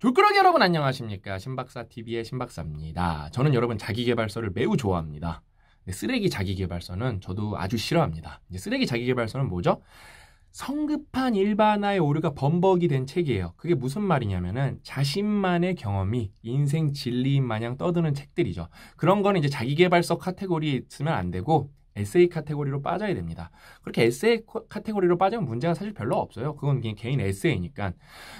돌그러기 여러분 안녕하십니까 신박사TV의 신박사입니다 저는 여러분 자기계발서를 매우 좋아합니다 쓰레기 자기계발서는 저도 아주 싫어합니다 쓰레기 자기계발서는 뭐죠? 성급한 일반화의 오류가 범벅이 된 책이에요 그게 무슨 말이냐면은 자신만의 경험이 인생 진리인 마냥 떠드는 책들이죠 그런 거는 이제 자기계발서 카테고리에 있으면 안 되고 에세이 카테고리로 빠져야 됩니다. 그렇게 에세이 카테고리로 빠지면 문제가 사실 별로 없어요. 그건 그냥 개인 에세이니까.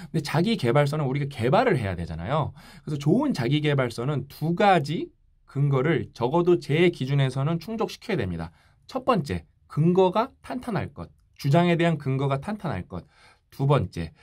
근데 자기 개발서는 우리가 개발을 해야 되잖아요. 그래서 좋은 자기 개발서는 두 가지 근거를 적어도 제 기준에서는 충족시켜야 됩니다. 첫 번째, 근거가 탄탄할 것. 주장에 대한 근거가 탄탄할 것. 두 번째,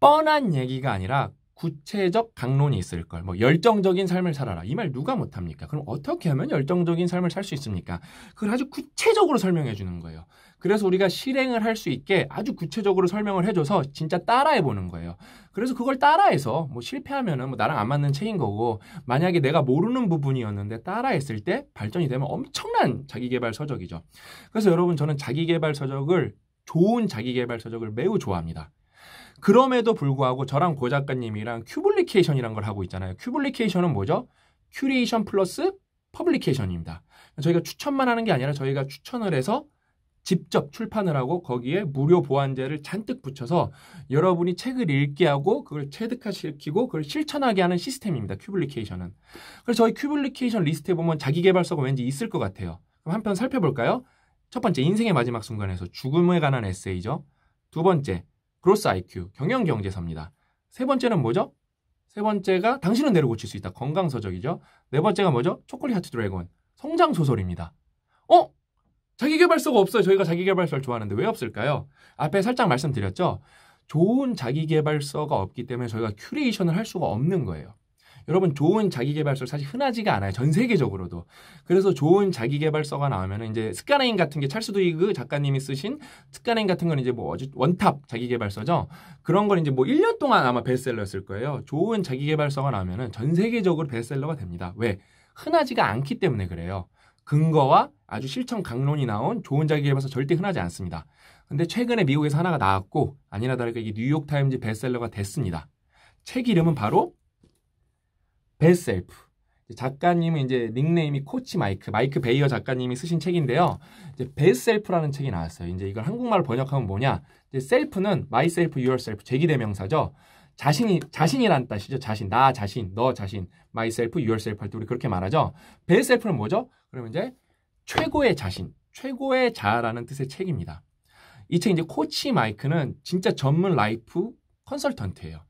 뻔한 얘기가 아니라 구체적 강론이 있을 걸. 뭐 열정적인 삶을 살아라. 이 말 누가 못 합니까? 그럼 어떻게 하면 열정적인 삶을 살 수 있습니까? 그걸 아주 구체적으로 설명해 주는 거예요. 그래서 우리가 실행을 할 수 있게 아주 구체적으로 설명을 해줘서 진짜 따라해 보는 거예요. 그래서 그걸 따라해서 뭐 실패하면은 뭐 나랑 안 맞는 책인 거고 만약에 내가 모르는 부분이었는데 따라했을 때 발전이 되면 엄청난 자기개발 서적이죠. 그래서 여러분 저는 자기개발 서적을 좋은 자기개발 서적을 매우 좋아합니다. 그럼에도 불구하고 저랑 고 작가님이랑 큐블리케이션이란 걸 하고 있잖아요. 큐블리케이션은 뭐죠? 큐레이션 플러스 퍼블리케이션입니다. 저희가 추천만 하는 게 아니라 저희가 추천을 해서 직접 출판을 하고 거기에 무료 보완제를 잔뜩 붙여서 여러분이 책을 읽게 하고 그걸 체득화시키고 그걸 실천하게 하는 시스템입니다. 큐블리케이션은. 그래서 저희 큐블리케이션 리스트에 보면 자기개발서가 왠지 있을 것 같아요. 그럼 한편 살펴볼까요? 첫 번째, 인생의 마지막 순간에서 죽음에 관한 에세이죠. 두 번째, 그로스 IQ, 경영 경제사입니다. 세 번째는 뭐죠? 세 번째가 당신은 내려 고칠 수 있다. 건강 서적이죠. 네 번째가 뭐죠? 초콜릿 하트 드래곤. 성장 소설입니다. 어? 자기개발서가 없어요. 저희가 자기개발서를 좋아하는데 왜 없을까요? 앞에 살짝 말씀드렸죠. 좋은 자기개발서가 없기 때문에 저희가 큐레이션을 할 수가 없는 거예요. 여러분 좋은 자기개발서 사실 흔하지가 않아요. 전 세계적으로도. 그래서 좋은 자기개발서가 나오면 이제 스카네인 같은 게 찰스 두이그 작가님이 쓰신 스카네인 같은 건 이제 뭐 원탑 자기개발서죠. 그런 건 이제 뭐 1년 동안 아마 베스트셀러였을 거예요. 좋은 자기개발서가 나오면 전 세계적으로 베스트셀러가 됩니다. 왜? 흔하지가 않기 때문에 그래요. 근거와 아주 실천 강론이 나온 좋은 자기개발서 절대 흔하지 않습니다. 근데 최근에 미국에서 하나가 나왔고 아니나 다를까 이게 뉴욕타임즈 베스트셀러가 됐습니다. 책 이름은 바로 벨셀프. 작가님은 이제 닉네임이 코치 마이크, 마이크 베이어 작가님이 쓰신 책인데요. 이제 벨셀프라는 책이 나왔어요. 이제 이걸 한국말로 번역하면 뭐냐? 이제 셀프는 마이셀프 유 f 셀프 u 제기대명사죠. 자신이 자신이란 뜻이죠. 자신, 나 자신, 너 자신, 마이셀프 유 f 셀프할때 우리 그렇게 말하죠. 벨셀프는 뭐죠? 그러면 이제 최고의 자신, 최고의 자라는 뜻의 책입니다. 이 책 이제 코치 마이크는 진짜 전문 라이프 컨설턴트예요.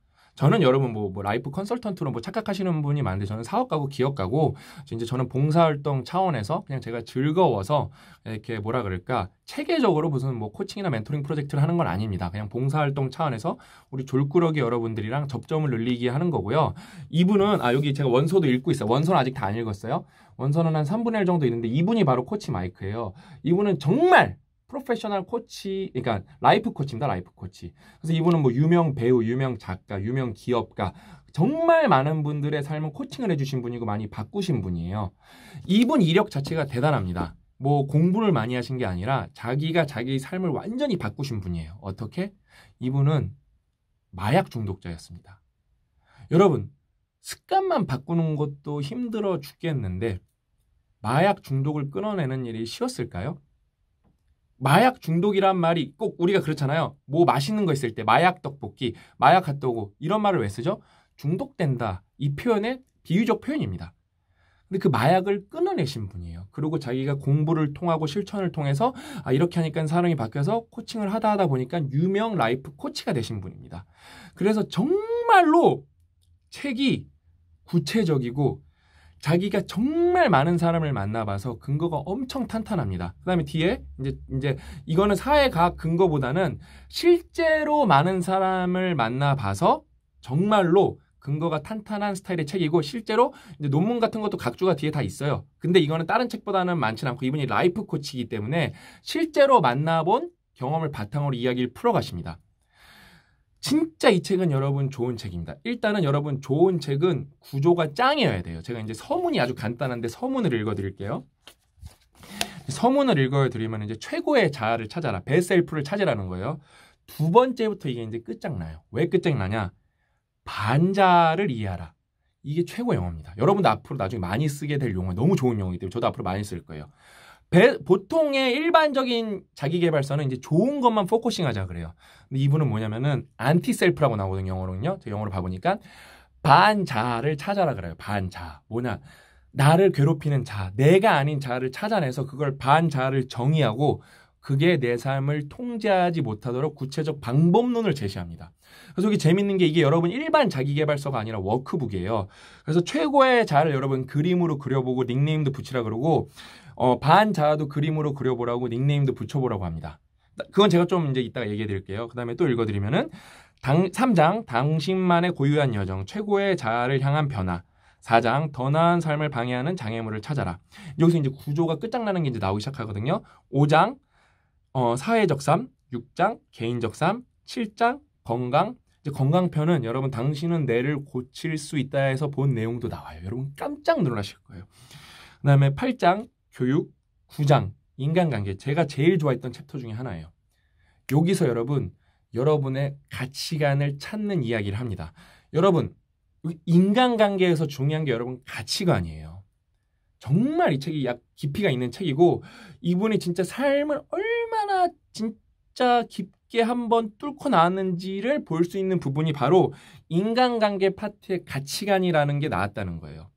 저는 여러분 뭐, 뭐 라이프 컨설턴트로 뭐 착각하시는 분이 많은데 저는 사업가고 기업가고 이제 저는 봉사활동 차원에서 그냥 제가 즐거워서 이렇게 뭐라 그럴까 체계적으로 무슨 뭐 코칭이나 멘토링 프로젝트를 하는 건 아닙니다. 그냥 봉사활동 차원에서 우리 졸꾸러기 여러분들이랑 접점을 늘리기 하는 거고요. 이분은 아 여기 제가 원서도 읽고 있어요. 원서는 아직 다 안 읽었어요. 원서는 한 3분의 1 정도 있는데 이분이 바로 코치 마이크예요. 이분은 정말 프로페셔널 코치, 그러니까 라이프 코치입니다. 라이프 코치. 그래서 이분은 뭐 유명 배우, 유명 작가, 유명 기업가 정말 많은 분들의 삶을 코칭을 해주신 분이고 많이 바꾸신 분이에요. 이분 이력 자체가 대단합니다. 뭐 공부를 많이 하신 게 아니라 자기가 자기 삶을 완전히 바꾸신 분이에요. 어떻게? 이분은 마약 중독자였습니다. 여러분, 습관만 바꾸는 것도 힘들어 죽겠는데 마약 중독을 끊어내는 일이 쉬웠을까요? 마약 중독이란 말이 꼭 우리가 그렇잖아요. 뭐 맛있는 거 있을 때 마약 떡볶이, 마약 핫도그 이런 말을 왜 쓰죠? 중독된다. 이 표현의 비유적 표현입니다. 근데 그 마약을 끊어내신 분이에요. 그리고 자기가 공부를 통하고 실천을 통해서 아, 이렇게 하니까 사람이 바뀌어서 코칭을 하다 하다 보니까 유명 라이프 코치가 되신 분입니다. 그래서 정말로 책이 구체적이고 자기가 정말 많은 사람을 만나봐서 근거가 엄청 탄탄합니다. 그다음에 뒤에 이제 이제 이거는 사회과학 근거보다는 실제로 많은 사람을 만나봐서 정말로 근거가 탄탄한 스타일의 책이고 실제로 논문 같은 것도 각주가 뒤에 다 있어요. 근데 이거는 다른 책보다는 많진 않고 이분이 라이프 코치이기 때문에 실제로 만나본 경험을 바탕으로 이야기를 풀어가십니다. 진짜 이 책은 여러분 좋은 책입니다. 일단은 여러분 좋은 책은 구조가 짱이어야 돼요. 제가 이제 서문이 아주 간단한데 서문을 읽어드릴게요. 서문을 읽어드리면 이제 최고의 자아를 찾아라, 베셀프를 찾으라는 거예요. 두 번째부터 이게 이제 끝장나요. 왜 끝장나냐? 반자를 이해하라. 이게 최고 영어입니다. 여러분도 앞으로 나중에 많이 쓰게 될 용어, 너무 좋은 용어이기 때문에 저도 앞으로 많이 쓸 거예요. 배, 보통의 일반적인 자기 개발서는 이제 좋은 것만 포커싱 하자 그래요. 근데 이분은 뭐냐면은 안티셀프라고 나오거든요. 영어로는요. 제 영어로 봐보니까 반자를 찾아라 그래요. 반자. 뭐냐. 나를 괴롭히는 자, 내가 아닌 자를 찾아내서 그걸 반자를 정의하고 그게 내 삶을 통제하지 못하도록 구체적 방법론을 제시합니다. 그래서 여기 재밌는 게 이게 여러분 일반 자기개발서가 아니라 워크북이에요. 그래서 최고의 자를 여러분 그림으로 그려보고 닉네임도 붙이라 그러고 어, 반자아도 그림으로 그려보라고 닉네임도 붙여보라고 합니다. 그건 제가 좀 이제 이따가 얘기해 드릴게요. 그 다음에 또 읽어드리면은 당, 3장 당신만의 고유한 여정, 최고의 자아를 향한 변화. 4장 더 나은 삶을 방해하는 장애물을 찾아라. 여기서 이제 구조가 끝장나는 게 이제 나오기 시작하거든요. 5장 어, 사회적 삶, 6장 개인적 삶, 7장 건강, 이제 건강편은 여러분 당신은 뇌를 고칠 수 있다 해서 본 내용도 나와요. 여러분 깜짝 놀라실 거예요. 그다음에 8장 교육, 구장, 인간관계 제가 제일 좋아했던 챕터 중에 하나예요. 여기서 여러분 여러분의 가치관을 찾는 이야기를 합니다. 여러분 인간관계에서 중요한 게 여러분 가치관이에요. 정말 이 책이 약 깊이가 있는 책이고 이분이 진짜 삶을 얼마나 진짜 깊게 한번 뚫고 나왔는지를 볼 수 있는 부분이 바로 인간관계 파트의 가치관이라는 게 나왔다는 거예요.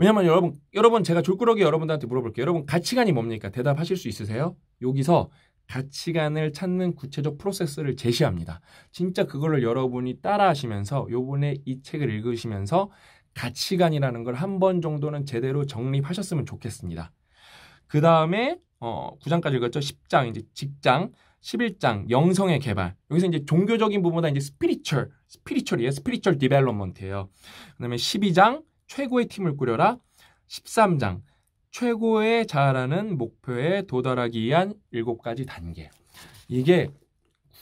왜냐면 여러분, 여러분 제가 졸꾸러기 여러분들한테 물어볼게요. 여러분 가치관이 뭡니까? 대답하실 수 있으세요? 여기서 가치관을 찾는 구체적 프로세스를 제시합니다. 진짜 그거를 여러분이 따라하시면서 요번에 이 책을 읽으시면서 가치관이라는 걸 한 번 정도는 제대로 정립하셨으면 좋겠습니다. 그 다음에 어, 9장까지 읽었죠. 10장 이제 직장, 11장 영성의 개발. 여기서 이제 종교적인 부분보다 이제 스피리철스피리철이에요스피리철 디벨롭먼트예요. 그다음에 12장 최고의 팀을 꾸려라. 13장 최고의 자아라는 목표에 도달하기 위한 7가지 단계. 이게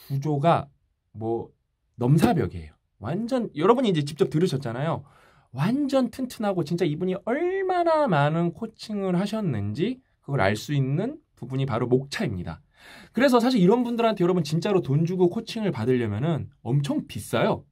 구조가 뭐 넘사벽이에요. 완전 여러분이 이제 직접 들으셨잖아요. 완전 튼튼하고 진짜 이분이 얼마나 많은 코칭을 하셨는지 그걸 알 수 있는 부분이 바로 목차입니다. 그래서 사실 이런 분들한테 여러분 진짜로 돈 주고 코칭을 받으려면은 엄청 비싸요.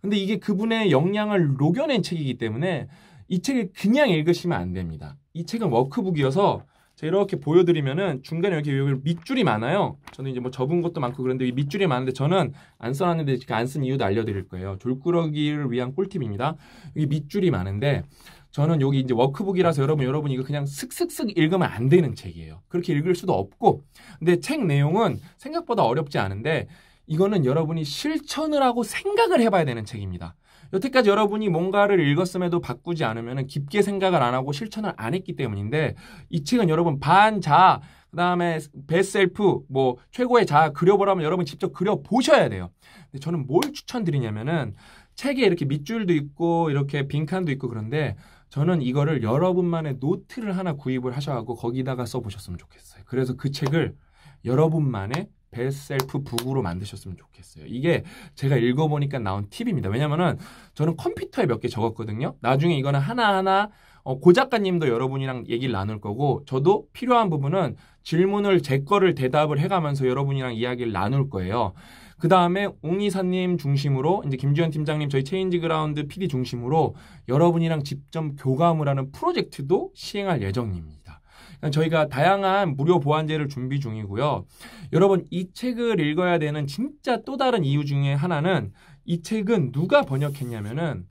근데 이게 그분의 역량을 녹여낸 책이기 때문에 이 책을 그냥 읽으시면 안 됩니다. 이 책은 워크북이어서 제가 이렇게 보여드리면은 중간에 이렇게 여기 밑줄이 많아요. 저는 이제 뭐 접은 것도 많고 그런데 밑줄이 많은데 저는 안 써놨는데 제가 안 쓴 이유도 알려드릴 거예요. 졸꾸러기를 위한 꿀팁입니다. 여기 밑줄이 많은데 저는 여기 이제 워크북이라서 여러분 여러분 이거 그냥 슥슥슥 읽으면 안 되는 책이에요. 그렇게 읽을 수도 없고 근데 책 내용은 생각보다 어렵지 않은데 이거는 여러분이 실천을 하고 생각을 해봐야 되는 책입니다. 여태까지 여러분이 뭔가를 읽었음에도 바꾸지 않으면 깊게 생각을 안 하고 실천을 안 했기 때문인데 이 책은 여러분 반 자 그 다음에 베셀프 뭐 최고의 자 그려보라면 여러분 직접 그려 보셔야 돼요. 근데 저는 뭘 추천드리냐면은 책에 이렇게 밑줄도 있고 이렇게 빈칸도 있고 그런데 저는 이거를 여러분만의 노트를 하나 구입을 하셔가고 거기다가 써보셨으면 좋겠어요. 그래서 그 책을 여러분만의 베셀프 스 북으로 만드셨으면 좋겠어요. 이게 제가 읽어보니까 나온 팁입니다. 왜냐면은 저는 컴퓨터에 몇 개 적었거든요. 나중에 이거는 하나하나 어, 고 작가님도 여러분이랑 얘기를 나눌 거고 저도 필요한 부분은 질문을 제 거를 대답을 해가면서 여러분이랑 이야기를 나눌 거예요. 그 다음에 옹이사님 중심으로 이제 김주현 팀장님 저희 체인지 그라운드 PD 중심으로 여러분이랑 직접 교감을 하는 프로젝트도 시행할 예정입니다. 그러니까 저희가 다양한 무료 보완제를 준비 중이고요. 여러분 이 책을 읽어야 되는 진짜 또 다른 이유 중에 하나는 이 책은 누가 번역했냐면은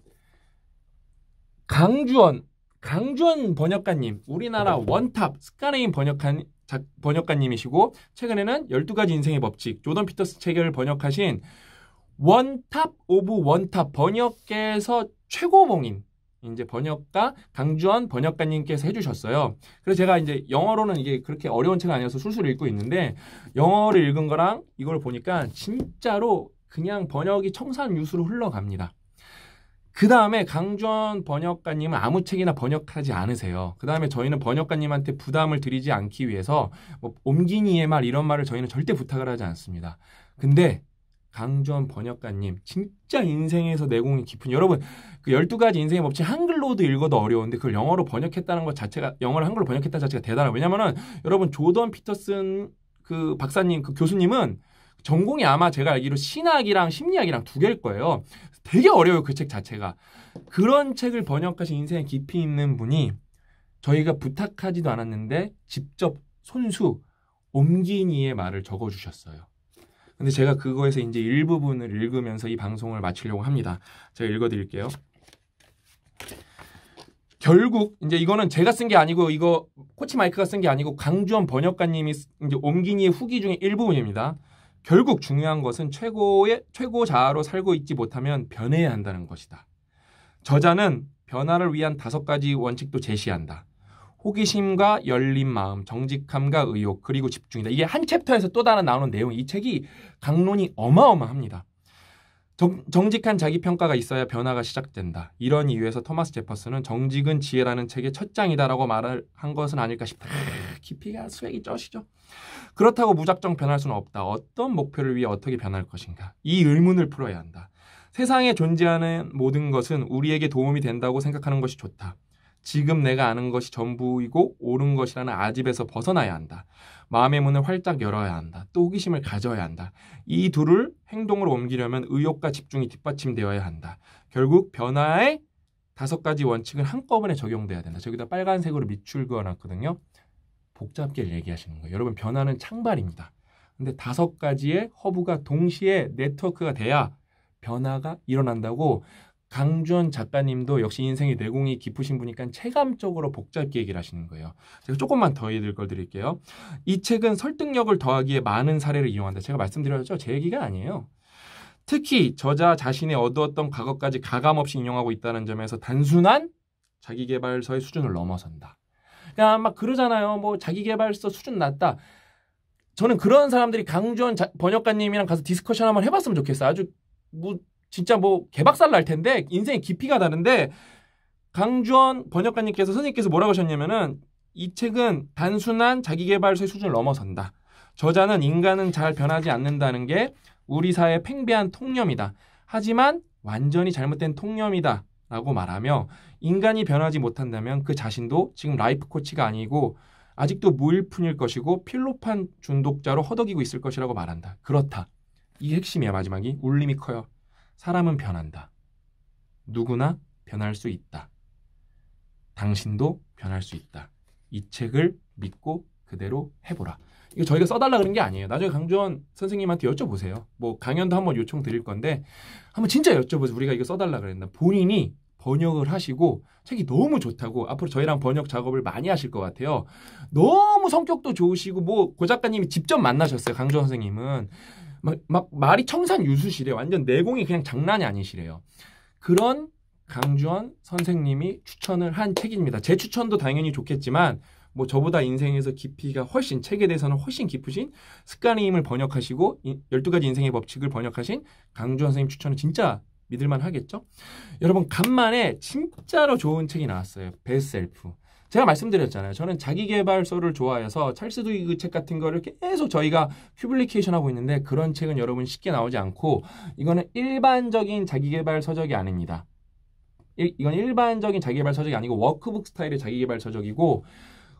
강주원 강주원 번역가님 우리나라 네. 원탑 스카네인 번역한 작, 번역가님이시고 최근에는 12가지 인생의 법칙 조던 피터스 책을 번역하신 원탑 오브 원탑 번역계에서 최고봉인 이제 번역가 강주원 번역가님께서 해주셨어요. 그래서 제가 이제 영어로는 이게 그렇게 어려운 책은 아니어서 술술 읽고 있는데 영어를 읽은 거랑 이걸 보니까 진짜로 그냥 번역이 청산유수로 흘러갑니다. 그 다음에 강주원 번역가님은 아무 책이나 번역하지 않으세요. 그 다음에 저희는 번역가님한테 부담을 드리지 않기 위해서 뭐옮기니의말 이런 말을 저희는 절대 부탁을 하지 않습니다. 근데 강주원 번역가님 진짜 인생에서 내공이 깊은 여러분 그 12가지 인생의 법칙 한글로도 읽어도 어려운데 그걸 영어로 번역했다는 것 자체가 영어를 한글로 번역했다는 자체가 대단해요. 왜냐면은 여러분 조던 피터슨 그 박사님 그 교수님은 전공이 아마 제가 알기로 신학이랑 심리학이랑 두 개일 거예요. 되게 어려워요 그 책 자체가. 그런 책을 번역하신 인생에 깊이 있는 분이 저희가 부탁하지도 않았는데 직접 손수 옮기니의 말을 적어주셨어요. 근데 제가 그거에서 이제 일부분을 읽으면서 이 방송을 마치려고 합니다. 제가 읽어드릴게요. 결국 이제 이거는 제가 쓴 게 아니고 이거 코치 마이크가 쓴 게 아니고 강주원 번역가님이 이제 옮긴이의 후기 중에 일부분입니다. 결국 중요한 것은 최고의 최고자로 살고 있지 못하면 변해야 한다는 것이다. 저자는 변화를 위한 다섯 가지 원칙도 제시한다. 호기심과 열린 마음, 정직함과 의욕, 그리고 집중이다. 이게 한 챕터에서 또 다른 나오는 내용. 이 책이 강론이 어마어마합니다. 정, 직한 자기 평가가 있어야 변화가 시작된다. 이런 이유에서 토마스 제퍼스는 정직은 지혜라는 책의 첫 장이다라고 말을 한 것은 아닐까 싶다. 아, 깊이가 수액이 쪄시죠. 그렇다고 무작정 변할 수는 없다. 어떤 목표를 위해 어떻게 변할 것인가? 이 의문을 풀어야 한다. 세상에 존재하는 모든 것은 우리에게 도움이 된다고 생각하는 것이 좋다. 지금 내가 아는 것이 전부이고 옳은 것이라는 아집에서 벗어나야 한다. 마음의 문을 활짝 열어야 한다. 또 호기심을 가져야 한다. 이 둘을 행동으로 옮기려면 의욕과 집중이 뒷받침되어야 한다. 결국 변화의 다섯 가지 원칙은 한꺼번에 적용돼야 된다. 저기다 빨간색으로 밑줄 그어놨거든요. 복잡게 얘기하시는 거예요. 여러분 변화는 창발입니다. 근데 다섯 가지의 허브가 동시에 네트워크가 돼야 변화가 일어난다고 강준 주 작가님도 역시 인생의 내공이 깊으신 분이니까 체감적으로 복잡게 얘기를 하시는 거예요. 제가 조금만 더 읽을 걸 드릴게요. 이 책은 설득력을 더하기에 많은 사례를 이용한다. 제가 말씀드렸죠. 제 얘기가 아니에요. 특히 저자 자신의 어두웠던 과거까지 가감없이 인용하고 있다는 점에서 단순한 자기개발서의 수준을 넘어선다. 그냥 그러니까 막 그러잖아요. 뭐 자기개발서 수준 낮다. 저는 그런 사람들이 강주원 번역가님이랑 가서 디스커션 한번 해봤으면 좋겠어. 요 아주 뭐 진짜 뭐 개박살 날 텐데 인생의 깊이가 다른데 강주원 번역가님께서 선생님께서 뭐라고 하셨냐면은 이 책은 단순한 자기개발서의 수준을 넘어선다. 저자는 인간은 잘 변하지 않는다는 게 우리 사회의 팽배한 통념이다. 하지만 완전히 잘못된 통념이다. 라고 말하며 인간이 변하지 못한다면 그 자신도 지금 라이프 코치가 아니고 아직도 무일푼일 것이고 필로판 중독자로 허덕이고 있을 것이라고 말한다. 그렇다. 이 핵심이야 마지막이 울림이 커요. 사람은 변한다. 누구나 변할 수 있다. 당신도 변할 수 있다. 이 책을 믿고 그대로 해보라. 이거 저희가 써달라 그런 게 아니에요. 나중에 강주원 선생님한테 여쭤보세요. 뭐 강연도 한번 요청 드릴 건데 한번 진짜 여쭤보세요. 우리가 이거 써달라 그랬나. 본인이 번역을 하시고 책이 너무 좋다고 앞으로 저희랑 번역 작업을 많이 하실 것 같아요. 너무 성격도 좋으시고 뭐고 작가님이 직접 만나셨어요. 강주원 선생님은. 막, 막 말이 청산 유수시래 요 완전 내공이 그냥 장난이 아니시래요. 그런 강주원 선생님이 추천을 한 책입니다. 제 추천도 당연히 좋겠지만 뭐 저보다 인생에서 깊이가 훨씬 책에 대해서는 훨씬 깊으신 습관의 힘을 번역하시고 12가지 인생의 법칙을 번역하신 강주원 선생님 추천은 진짜 믿을만 하겠죠? 여러분 간만에 진짜로 좋은 책이 나왔어요. 베셀프. 제가 네. 말씀드렸잖아요. 저는 자기개발서를 좋아해서 찰스 두이그 책 같은 거를 계속 저희가 큐블리케이션 하고 있는데 그런 책은 여러분 쉽게 나오지 않고 이거는 일반적인 자기개발 서적이 아닙니다. 일, 이건 일반적인 자기개발 서적이 아니고 워크북 스타일의 자기개발 서적이고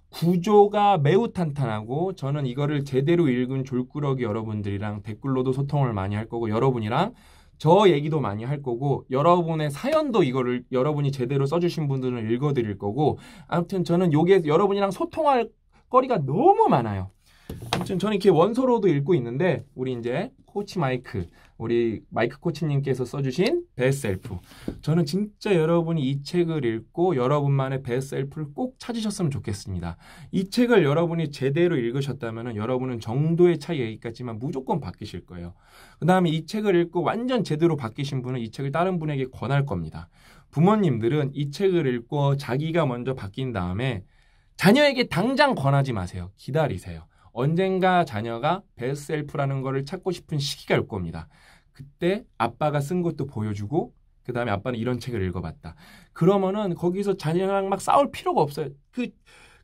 구조가 매우 탄탄하고 저는 이거를 제대로 읽은 졸꾸러기 여러분들이랑 댓글로도 소통을 많이 할 거고 여러분이랑 저 얘기도 많이 할 거고 여러분의 사연도 이거를 여러분이 제대로 써주신 분들은 읽어드릴 거고 아무튼 저는 요게 여러분이랑 소통할 거리가 너무 많아요. 아무튼 저는 이렇게 원서로도 읽고 있는데 우리 이제 코치 마이크 우리 마이크 코치님께서 써주신 베셀프. 저는 진짜 여러분이 이 책을 읽고 여러분만의 베셀프를 꼭 찾으셨으면 좋겠습니다. 이 책을 여러분이 제대로 읽으셨다면 여러분은 정도의 차이 얘기까지만 무조건 바뀌실 거예요. 그 다음에 이 책을 읽고 완전 제대로 바뀌신 분은 이 책을 다른 분에게 권할 겁니다. 부모님들은 이 책을 읽고 자기가 먼저 바뀐 다음에 자녀에게 당장 권하지 마세요. 기다리세요. 언젠가 자녀가 베스셀프라는 트 거를 찾고 싶은 시기가 올 겁니다. 그때 아빠가 쓴 것도 보여주고 그 다음에 아빠는 이런 책을 읽어봤다. 그러면은 거기서 자녀랑 막 싸울 필요가 없어요. 그,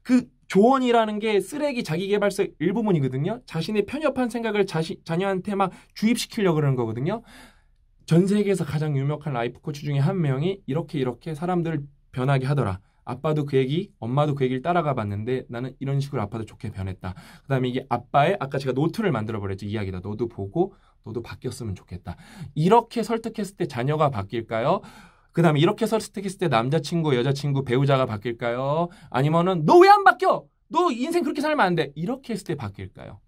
그 조언이라는 게 쓰레기 자기개발서 일부분이거든요. 자신의 편협한 생각을 자시, 자녀한테 막 주입시키려고 그러는 거거든요. 전 세계에서 가장 유명한 라이프 코치 중에 한 명이 이렇게 이렇게 사람들을 변하게 하더라. 아빠도 그 얘기, 엄마도 그 얘기를 따라가 봤는데 나는 이런 식으로 아빠도 좋게 변했다. 그 다음에 이게 아빠의 아까 제가 노트를 만들어 버렸죠. 이야기다. 너도 보고 너도 바뀌었으면 좋겠다. 이렇게 설득했을 때 자녀가 바뀔까요? 그 다음에 이렇게 설득했을 때 남자친구, 여자친구, 배우자가 바뀔까요? 아니면은 너 왜 안 바뀌어? 너 인생 그렇게 살면 안 돼. 이렇게 했을 때 바뀔까요?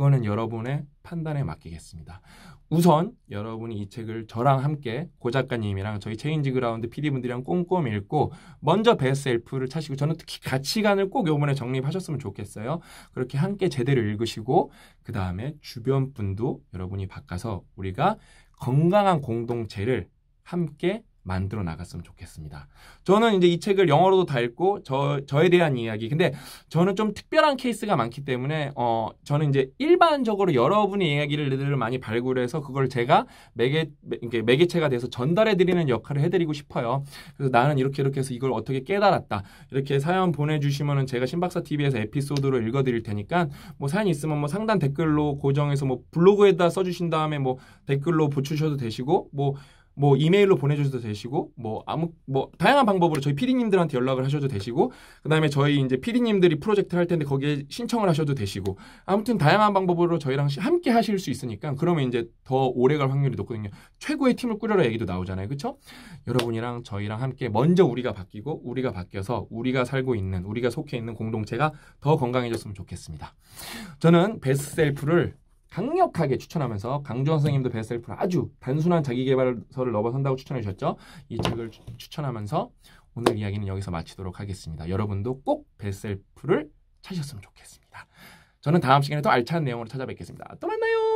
그거는 여러분의 판단에 맡기겠습니다. 우선 여러분이 이 책을 저랑 함께 고 작가님이랑 저희 체인지 그라운드 PD분들이랑 꼼꼼히 읽고 먼저 베스트셀프를 찾으시고 저는 특히 가치관을 꼭 요번에 정립하셨으면 좋겠어요. 그렇게 함께 제대로 읽으시고 그 다음에 주변 분도 여러분이 바꿔서 우리가 건강한 공동체를 함께 만들어 나갔으면 좋겠습니다. 저는 이제 이 책을 영어로도 다 읽고 저 저에 대한 이야기. 근데 저는 좀 특별한 케이스가 많기 때문에 어 저는 이제 일반적으로 여러분의 이야기를 많이 발굴해서 그걸 제가 매개 이 매개체가 돼서 전달해 드리는 역할을 해 드리고 싶어요. 그래서 나는 이렇게 이렇게 해서 이걸 어떻게 깨달았다. 이렇게 사연 보내 주시면은 제가 신박사 TV에서 에피소드로 읽어 드릴 테니까 뭐 사연 있으면 뭐 상단 댓글로 고정해서 뭐 블로그에다 써 주신 다음에 뭐 댓글로 붙이셔도 되시고 뭐뭐 이메일로 보내주셔도 되시고 뭐 아무 뭐 다양한 방법으로 저희 피디님들한테 연락을 하셔도 되시고 그다음에 저희 이제 피디님들이 프로젝트 할 텐데 거기에 신청을 하셔도 되시고 아무튼 다양한 방법으로 저희랑 함께 하실 수 있으니까 그러면 이제 더 오래갈 확률이 높거든요. 최고의 팀을 꾸려라 얘기도 나오잖아요, 그렇죠? 여러분이랑 저희랑 함께 먼저 우리가 바뀌고 우리가 바뀌어서 우리가 살고 있는 우리가 속해 있는 공동체가 더 건강해졌으면 좋겠습니다. 저는 베스트 셀프를 강력하게 추천하면서 강주원 선생님도 베스트셀프 를 아주 단순한 자기개발서를 넘어선다고 추천해 주셨죠. 이 책을 추, 추천하면서 오늘 이야기는 여기서 마치도록 하겠습니다. 여러분도 꼭 베스트셀프를 찾으셨으면 좋겠습니다. 저는 다음 시간에 또 알찬 내용으로 찾아뵙겠습니다. 또 만나요.